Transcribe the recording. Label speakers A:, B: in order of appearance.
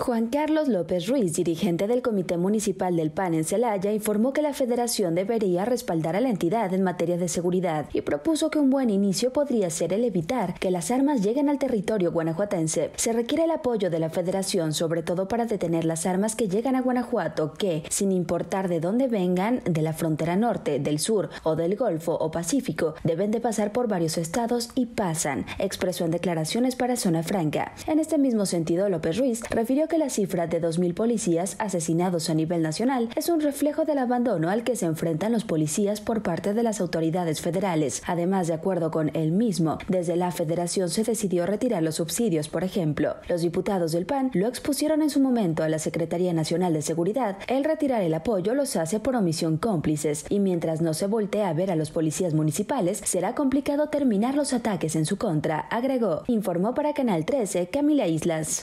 A: Juan Carlos López Ruiz, dirigente del Comité Municipal del PAN en Celaya, informó que la federación debería respaldar a la entidad en materia de seguridad y propuso que un buen inicio podría ser el evitar que las armas lleguen al territorio guanajuatense. Se requiere el apoyo de la federación, sobre todo para detener las armas que llegan a Guanajuato, que, sin importar de dónde vengan, de la frontera norte, del sur o del Golfo o Pacífico, deben de pasar por varios estados y pasan, expresó en declaraciones para Zona Franca. En este mismo sentido, López Ruiz refirió que la cifra de 2.000 policías asesinados a nivel nacional es un reflejo del abandono al que se enfrentan los policías por parte de las autoridades federales. Además, de acuerdo con él mismo, desde la federación se decidió retirar los subsidios, por ejemplo. Los diputados del PAN lo expusieron en su momento a la Secretaría Nacional de Seguridad. El retirar el apoyo los hace por omisión cómplices y mientras no se voltee a ver a los policías municipales, será complicado terminar los ataques en su contra, agregó. Informó para Canal 13 Camila Islas.